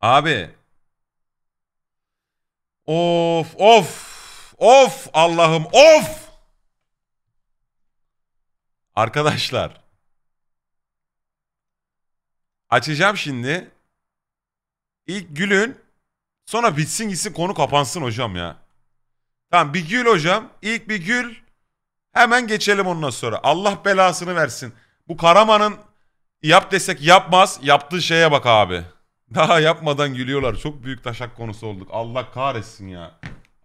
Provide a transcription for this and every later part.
Abi. Of of of Allah'ım of. Arkadaşlar. Açacağım şimdi. İlk gülün. Sonra bitsin gitsin konu kapansın hocam ya. Tamam bir gül hocam. İlk bir gül. Hemen geçelim ondan sonra. Allah belasını versin. Bu Karaman'ın yap desek yapmaz. Yaptığı şeye bak abi. Daha yapmadan gülüyorlar. Çok büyük taşak konusu olduk. Allah kahretsin ya.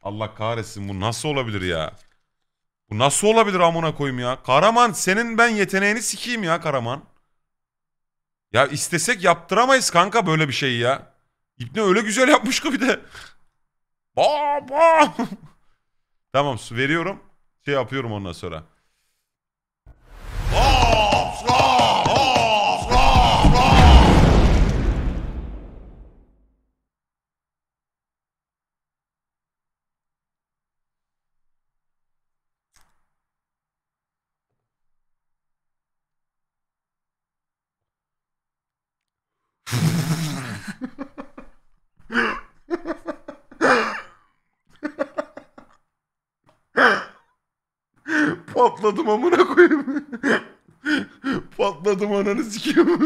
Allah kahretsin bu nasıl olabilir ya? Bu nasıl olabilir amına koyayım ya? Karaman senin ben yeteneğini sikeyim ya Karaman. Ya istesek yaptıramayız kanka böyle bir şeyi ya. İbni öyle güzel yapmış ki bir de. ba ba tamam veriyorum. Şey yapıyorum ondan sonra. patladım amına koyayım. patladım ananı sikeyim.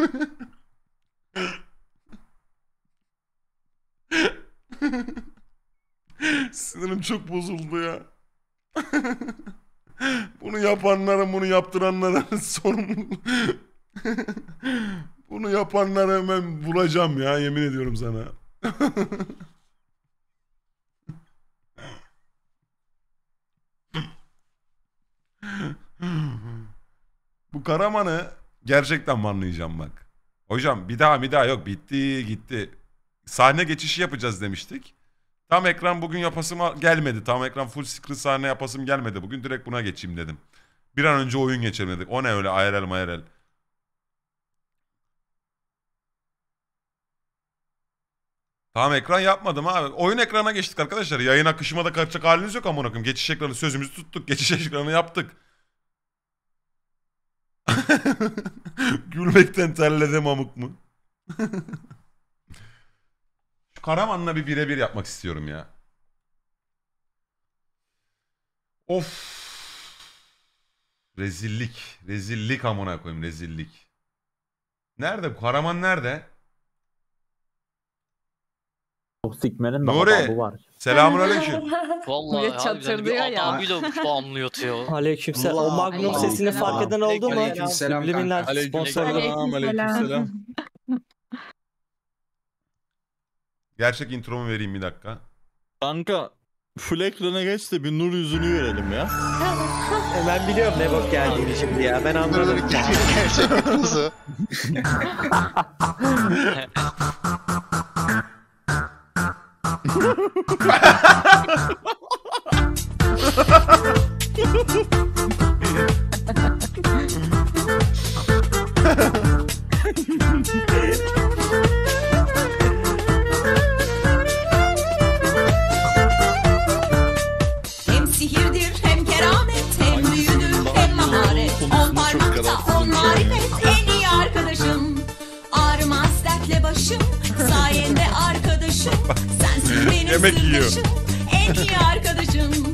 Sinirim çok bozuldu ya. bunu yapanların, bunu yaptıranlara sorumlu. bunu yapanları hemen bulacağım ya yemin ediyorum sana. Karaman'ı gerçekten banlayacağım bak. Hocam bir daha bir daha yok bitti gitti. Sahne geçişi yapacağız demiştik. Tam ekran bugün yapasım gelmedi. Tam ekran full screen sahne yapasım gelmedi. Bugün direkt buna geçeyim dedim. Bir an önce oyun geçelim dedik. O ne öyle IRL mayrel. tam ekran yapmadım abi. Oyun ekrana geçtik arkadaşlar. Yayın akışıma da kaçacak haliniz yok amına koyayım. Geçiş ekranı sözümüzü tuttuk. Geçiş ekranı yaptık. Gülmekten terledim amık mı? Şu Karaman'la bir birebir yapmak istiyorum ya. Of. Rezillik. Rezillik amına koyayım rezillik. Nerede? Karaman nerede? O sikmenin de Nuri. babamı var. Selamun aleyküm. Vallahi Millet harbiden çatırdıyor bir ya. adamıyla bağımlı yatıyor. Aleykümselam. O Magnum sesini fark eden oldu mu? Aleykümselam Subliminal kanka. sponsorlar. Aleykümselam. Aleykümselam. Gerçek intromu vereyim bir dakika. Kanka full ekrana geç de bir nur yüzünü görelim ya. E, Ben biliyorum ne bok geldiğini şimdi ya. Ben anladım. Gerçek kuzu. başım. Sayende arkadaşım. Sensin benim Yemek yiyor. En iyi arkadaşım.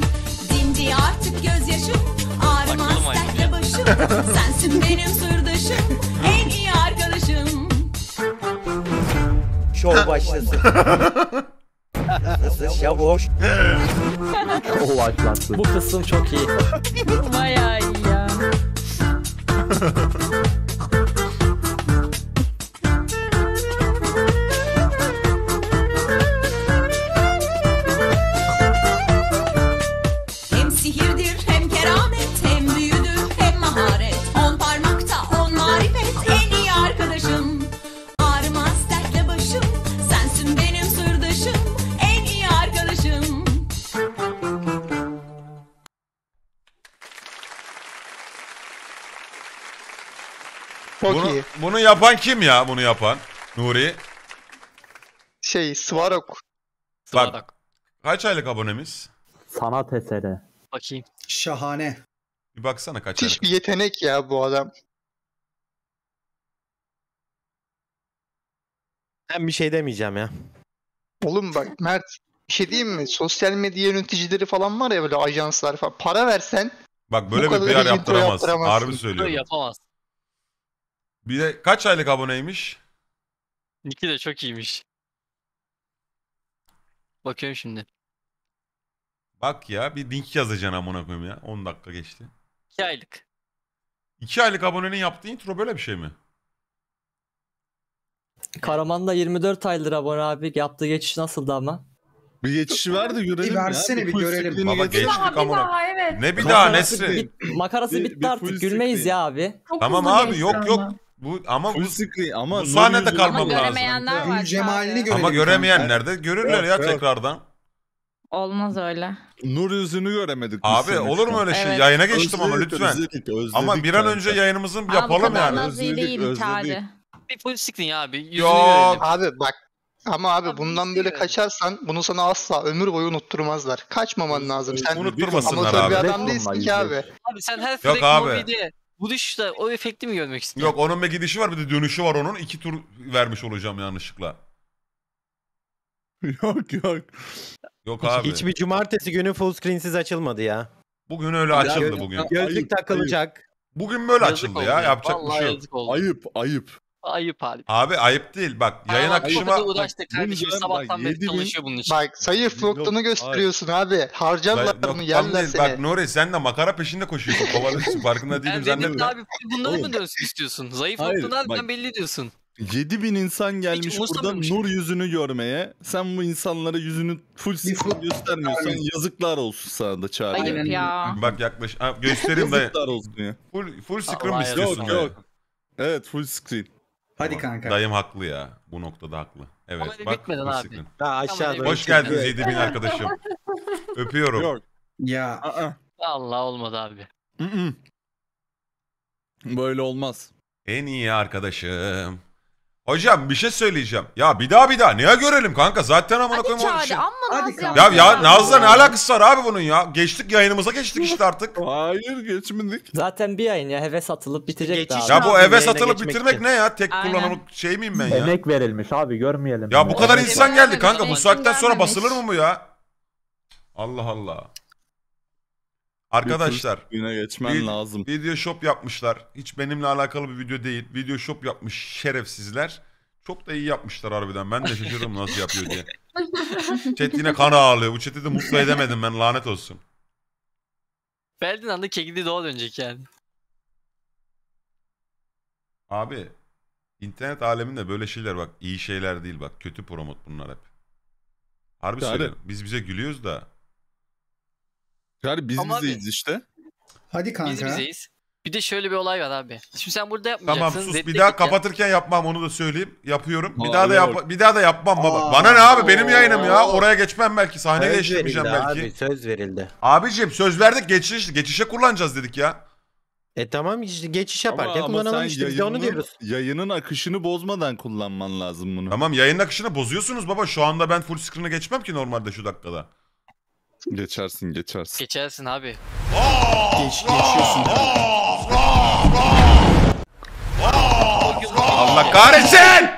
Dindi artık gözyaşım. Ağrımaz Aklıma dertle başım. Sensin benim sırdaşım. En iyi arkadaşım. Şov başlasın. Nasıl şaboş? Şov Bu kısım çok iyi. Bayağı iyi ya. Çok bunu, iyi. Bunu yapan kim ya bunu yapan? Nuri. Şey Svarok. Bak, kaç aylık abonemiz? Sanat eseri. Bakayım. Şahane. Bir baksana kaç Müthiş aylık. bir yetenek ya bu adam. Ben bir şey demeyeceğim ya. Oğlum bak Mert bir şey diyeyim mi? Sosyal medya yöneticileri falan var ya böyle ajanslar falan. Para versen Bak böyle Bu bir kadar PR yaptıramaz. Harbi söylüyorum. Yapamaz. Bir de kaç aylık aboneymiş? Nick'i de çok iyiymiş. Bakıyorum şimdi. Bak ya bir link yazacaksın amına koyayım ya. 10 dakika geçti. 2 aylık. 2 aylık abonenin yaptığı intro böyle bir şey mi? Karaman da 24 aydır abone abi. Yaptığı geçiş nasıldı ama? Bir geçişi ver de görelim bir versene ya. bir görelim. Baba geçtik daha, evet. Ne bir daha Makarası Nesrin? makarası Bir- bitti artık. Gülmeyiz ya abi. Çok Tamam abi geçti yok ama. yok. Bu ama Full bu, screen ama bu sahnede kalmam Ama lazım. göremeyenler var. cemalini görelim. Ama göremeyenler de görürler Yok, ya yok. tekrardan. Olmaz öyle. Nur yüzünü göremedik. Abi olur mu öyle şey? Evet. Yayına geçtim ama lütfen. özledik, özledik ama bir an önce yayınımızı Aa, yapalım yani. Abi iyi Özledik, değil özledik. Bir full screen ya abi. Yüzünü Yok. Abi bak ama abi Abi bundan böyle istiyorum. kaçarsan bunu sana asla ömür boyu unutturmazlar. Kaçmaman lazım. Sen Unutturmasınlar amatör abi. bir adam değilsin ki abi. Abi sen her frek abi. mobide bu dışta o efekti mi görmek istiyorsun? Yok onun bir gidişi var bir de dönüşü var onun. iki tur vermiş olacağım yanlışlıkla. yok yok. Yok abi. Hiçbir cumartesi günü full screensiz açılmadı ya. Bugün öyle açıldı bugün. Gözlük takılacak. Bugün böyle Yazık açıldı oldu ya. ya. Yapacak bir şey yok. Ayıp ayıp. Ayıp abi. Abi ayıp değil bak yayın Ama akışıma kadar uğraştık kardeşim bunca- sabahtan beri bin- çalışıyor bunun için. Bak sayıf Yok, noktanı gösteriyorsun abi. Harcarlar Yok, bunu yerler seni. Bak Nuri sen de makara peşinde koşuyorsun kovalıyorsun farkında değilim Ben dedim ki zannetme. abi bunları mı dönsün istiyorsun? Zayıf Hayır, abi ben belli diyorsun. 7000 insan gelmiş burada nur yüzünü görmeye. Sen bu insanlara yüzünü full sıfır göstermiyorsun. yazıklar olsun sana da çağrı. Ayıp ya. Bak yaklaş ha, göstereyim dayı. Yazıklar olsun ya. Full, full scrum mi istiyorsun. Yok yok. Evet full screen. Hadi kanka. Dayım haklı ya. Bu noktada haklı. Evet. bak, bitmeden abi. Sıkın. Daha aşağıda. Tamam, Hoş geldiniz 7000 arkadaşım. Öpüyorum. Yok. Ya. Aa. Allah olmadı abi. Böyle olmaz. En iyi arkadaşım. Hocam bir şey söyleyeceğim. Ya bir daha bir daha. Niye görelim kanka? Zaten amına Hadi koyayım onun Çağrı amma Hadi Ya, ya Naz'la ne alakası var abi bunun ya? Geçtik yayınımıza geçtik işte artık. Hayır geçmedik. Zaten bir ayın ya heves atılıp bitecek daha. Ya bu Nazlı eve satılıp bitirmek için. ne ya? Tek kullanımlık şey miyim ben ya? Emek verilmiş abi görmeyelim. Ya bu kadar insan geldi kanka. Bu emek saatten sonra basılır mı bu ya? Allah Allah. Arkadaşlar güne geçmen vid- lazım. Video shop yapmışlar. Hiç benimle alakalı bir video değil. Video shop yapmış şerefsizler. Çok da iyi yapmışlar harbiden. Ben de şaşırdım nasıl yapıyor diye. Chat yine kan ağlıyor. Bu chat'i de mutlu edemedim ben lanet olsun. Ferdinand'ın kekli doğa dönecek yani. Abi internet aleminde böyle şeyler bak iyi şeyler değil bak. Kötü promot bunlar hep. Harbi söylüyorum. Biz bize gülüyoruz da yani biz Ama bizeyiz abi- işte. Hadi kanka. Biz bizeyiz. Bir de şöyle bir olay var abi. Şimdi sen burada yapmayacaksın. Tamam sus bir daha gideceksin. kapatırken yapmam onu da söyleyeyim. Yapıyorum. Bir Aa, daha da yap bir daha da yapmam baba. Aa. Bana ne abi benim yayınım ya. Oraya geçmem belki. Sahne Söz değiştirmeyeceğim belki. abi söz verildi. Abicim söz verdik geçiş geçişe kullanacağız dedik ya. E tamam işte geçiş yaparken kullanalım işte biz de onu diyoruz. yayının akışını bozmadan kullanman lazım bunu. Tamam yayın akışını bozuyorsunuz baba. Şu anda ben full screen'e geçmem ki normalde şu dakikada. Geçersin geçersin. Geçersin abi. Geç, geçiyorsun. Allah kahretsin!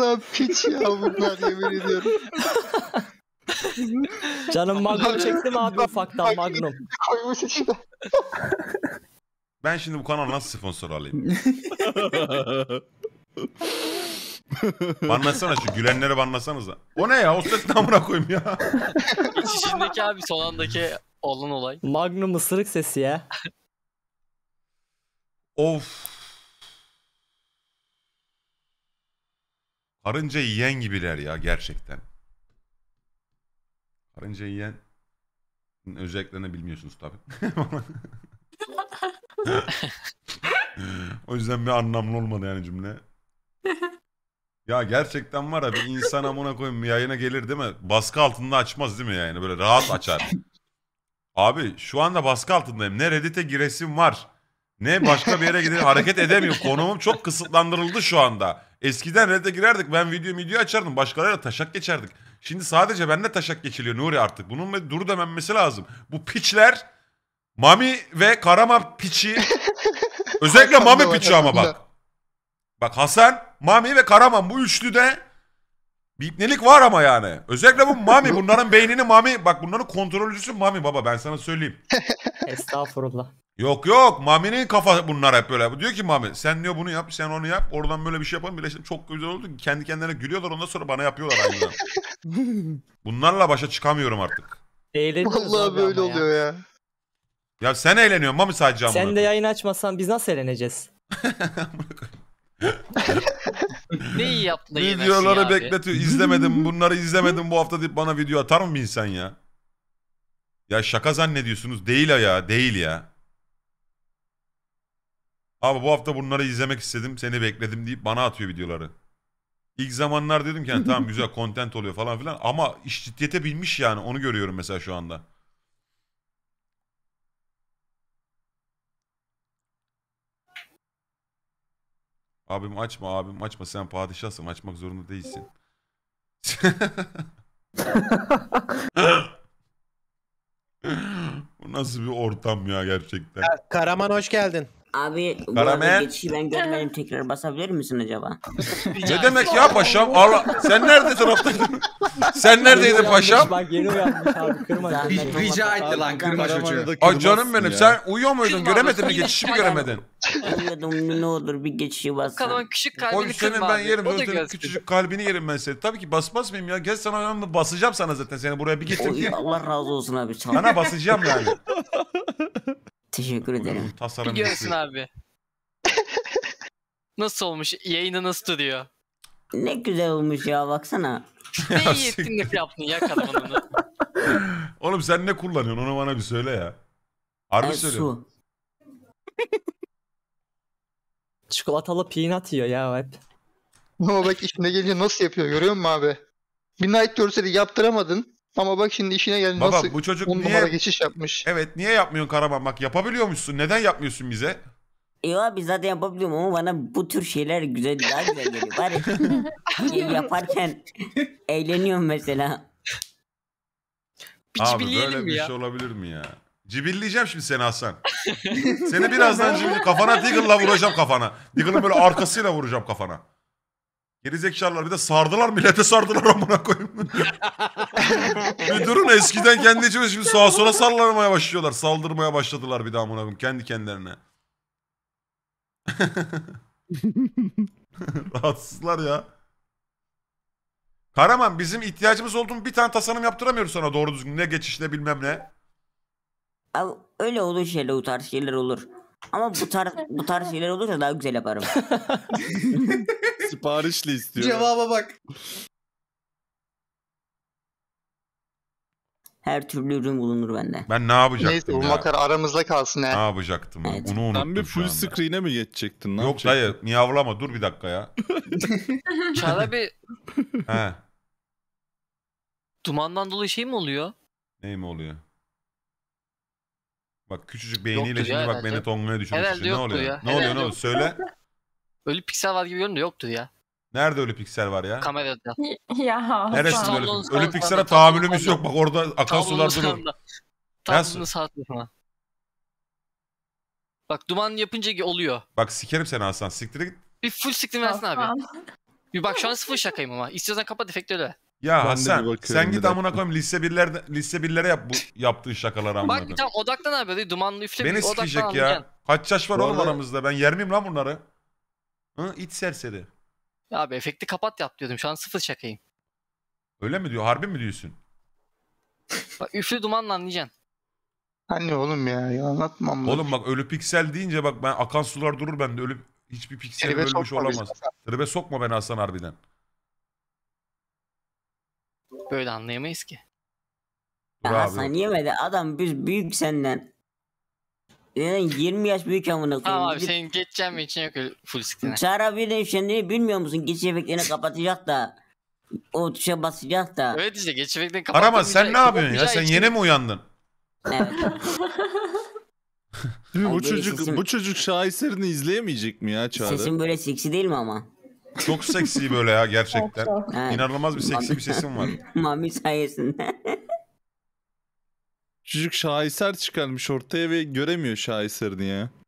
Lan piç ya bunlar yemin ediyorum. Canım Magnum çekti mi abi ufaktan Magnum? Koymuş içine. Ben şimdi bu kanal nasıl sponsor alayım? banlasana şu gülenlere banlasanıza. O ne ya? O ses namına koyayım ya. İçindeki abi son andaki olan olay. Magnum ısırık sesi ya. of. Karınca yiyen gibiler ya gerçekten. Karınca yiyen özelliklerini bilmiyorsunuz tabii. o yüzden bir anlamlı olmadı yani cümle. Ya gerçekten var abi insan amına koyayım yayına gelir değil mi? Baskı altında açmaz değil mi yani Böyle rahat açar. Abi şu anda baskı altındayım. Ne Reddit'e giresim var. Ne başka bir yere gidelim hareket edemiyorum. Konumum çok kısıtlandırıldı şu anda. Eskiden Reddit'e girerdik ben video video açardım. Başkalarıyla taşak geçerdik. Şimdi sadece benle taşak geçiliyor Nuri artık. Bunun dur dememesi lazım. Bu piçler Mami ve Karama piçi. Özellikle Mami var, piçi ama bak. Bak Hasan, Mami ve Karaman bu üçlü de bir ipnelik var ama yani. Özellikle bu Mami. Bunların beynini Mami. Bak bunların kontrolcüsü Mami baba ben sana söyleyeyim. Estağfurullah. Yok yok Mami'nin kafa bunlar hep böyle. Diyor ki Mami sen diyor bunu yap sen onu yap. Oradan böyle bir şey yapalım birleşelim. Çok güzel oldu. Kendi kendilerine gülüyorlar ondan sonra bana yapıyorlar aynı Bunlarla başa çıkamıyorum artık. Eğleniyoruz Vallahi böyle ama ya. oluyor ya. Ya sen eğleniyorsun Mami sadece amına Sen de yayın açmasan biz nasıl eğleneceğiz? Ne iyi yaptın Videoları abi. bekletiyor. İzlemedim bunları izlemedim bu hafta deyip bana video atar mı bir insan ya? Ya şaka zannediyorsunuz. Değil ya değil ya. Abi bu hafta bunları izlemek istedim seni bekledim deyip bana atıyor videoları. İlk zamanlar dedim ki yani tamam güzel content oluyor falan filan ama iş ciddiyete binmiş yani onu görüyorum mesela şu anda. Abim açma abim açma sen padişahsın açmak zorunda değilsin. Bu nasıl bir ortam ya gerçekten. Karaman hoş geldin. Abi bu Karamen. geçişi ben görmedim tekrar basabilir misin acaba? Ne demek ya paşam? Allah sen neredesin haftadır? sen neredeydin paşam? Bak yeni uyanmış abi kırma. Rica etti lan kırma çocuğu. Ay canım benim sen uyuyor muydun? Göremedin mi? Geçişi mi göremedin? Anladım ne olur bir geçişi bas. Kadının küçük Oy kalbini senin ben yerim. O da küçücük kalbini yerim ben senin. Tabii ki basmaz mıyım ya? Gel sana ben basacağım sana zaten. Seni buraya bir getir Allah razı olsun abi. Sağ ol. Sana basacağım yani. Teşekkür ederim. Tasarım Biliyorsun abi. nasıl olmuş? Yayını nasıl tutuyor? Ne güzel olmuş ya baksana. ne iyi şey- etkinlik yaptın ya karavanını. Oğlum sen ne kullanıyorsun onu bana bir söyle ya. Harbi e, söyle. Çikolatalı peanut yiyor ya hep. No bak işine gelince nasıl yapıyor görüyor musun abi? Midnight görseli yaptıramadın. Ama bak şimdi işine geldi Baba, nasıl bu çocuk 10 niye... numara geçiş yapmış. Evet niye yapmıyorsun Karaman bak yapabiliyormuşsun neden yapmıyorsun bize? Yo abi zaten yapabiliyorum ama bana bu tür şeyler güzel daha güzel geliyor. Bari şey yaparken eğleniyorum mesela. Bir Abi böyle bir ya? şey olabilir mi ya? Cibilleyeceğim şimdi seni Hasan. seni birazdan cibilli kafana Diggle'la vuracağım kafana. Diggle'ın böyle arkasıyla vuracağım kafana. Gerizekalılar bir de sardılar millete sardılar amına koyayım. bir durun eskiden kendi içimiz şimdi sağa sola sallanmaya başlıyorlar. Saldırmaya başladılar bir daha amına koyayım kendi kendilerine. Rahatsızlar ya. Karaman bizim ihtiyacımız olduğun bir tane tasarım yaptıramıyoruz sana doğru düzgün. Ne geçiş ne bilmem ne. Abi, öyle olur şeyler o tarz şeyler olur. Ama bu tarz bu tarz şeyler olursa daha güzel yaparım. Siparişle istiyor. Cevaba bak. Her türlü ürün bulunur bende. Ben ne yapacaktım Neyse bu ya? makara aramızda kalsın Ne yapacaktım? Evet. Bunu unuttum Sen bir şu full anda. screen'e mi geçecektin? lan? Yok dayı miyavlama dur bir dakika ya. Çağla bir He. dumandan dolayı şey mi oluyor? Ney mi oluyor? Bak küçücük beyniyle Yoktur şimdi ya bak herhalde. beni tongaya düşürmüş. Ne oluyor? ya. Ne oluyor ne oluyor? Söyle. Ölü piksel var gibi görünüyor yoktu ya. Nerede ölü piksel var ya? Kamerada. ya. Neresi ölü piksel? Ölü piksel'e tahammülümüz yok. Bak orada akan sular duruyor. Tablonun sağ tarafına. Bak duman yapınca oluyor. Bak sikerim seni Hasan. Siktir git. Bir full siktir versin abi. Bir bak şu an sıfır şakayım ama. İstiyorsan kapat efekti öyle. Ya ben Hasan sen git amına koyayım lise birler lise birlere yap bu yaptığı şakaları amına koyayım. Bak tam odaklan abi dumanlı üfle. Beni sikecek ya. Kaç yaş var oğlum aramızda ben yer miyim lan bunları? Hı, iç serseri. Abi efekti kapat yap diyordum. Şu an sıfır şakayım. Öyle mi diyor? Harbi mi diyorsun? Bak üflü dumanla anlayacaksın. Hani oğlum ya, ya anlatma Oğlum bak ölü piksel deyince bak ben akan sular durur bende. Ölü hiçbir piksel Tribe ölmüş olamaz. bizi. Tribe sokma beni Hasan harbiden. Böyle anlayamayız ki. Dur Hasan yemedi adam biz büyük senden yani 20 yaş büyük amına koyayım. Tamam abi Gidip- senin mi için yok öyle full screen'e. Sara bir de şimdi bilmiyor musun? Geçiş efektlerini kapatacak da. O tuşa basacak da. Evet işte geçiş efektini Karaman sen ne yapıyorsun ya? Sen yeni mi uyandın? Evet. Değil Bu çocuk sesim- bu çocuk şaheserini izleyemeyecek mi ya Çağrı? Sesin böyle seksi değil mi ama? Çok seksi böyle ya gerçekten. Evet. İnanılmaz bir seksi bir sesim var. Mami sayesinde. Çocuk şaheser çıkarmış ortaya ve göremiyor şaheserini ya.